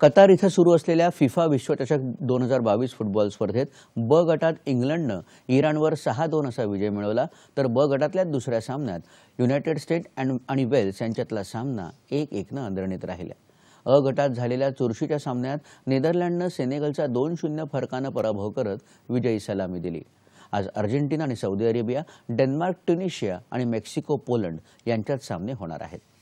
Qatar इथं सुरू असलेल्या फिफा विश्वचषक दोन हजार बावीस फुटबॉल स्पर्धेत ब गटात इंग्लंडनं इराणवर सहा दोन असा विजय मिळवला तर ब गटातल्या दुसऱ्या सामन्यात युनायटेड स्टेट अँड आणि वेल्स यांच्यातला सामना एक एकनं अंदरणीत राहिला अ गटात झालेल्या चुरशीच्या सामन्यात नेदरलँडनं सेनेगलचा दोन शून्य फरकानं पराभव करत विजयी सलामी दिली आज अर्जेंटिना आणि सौदी अरेबिया डेन्मार्क ट्युनिशिया आणि मेक्सिको पोलंड यांच्यात सामने होणार आहेत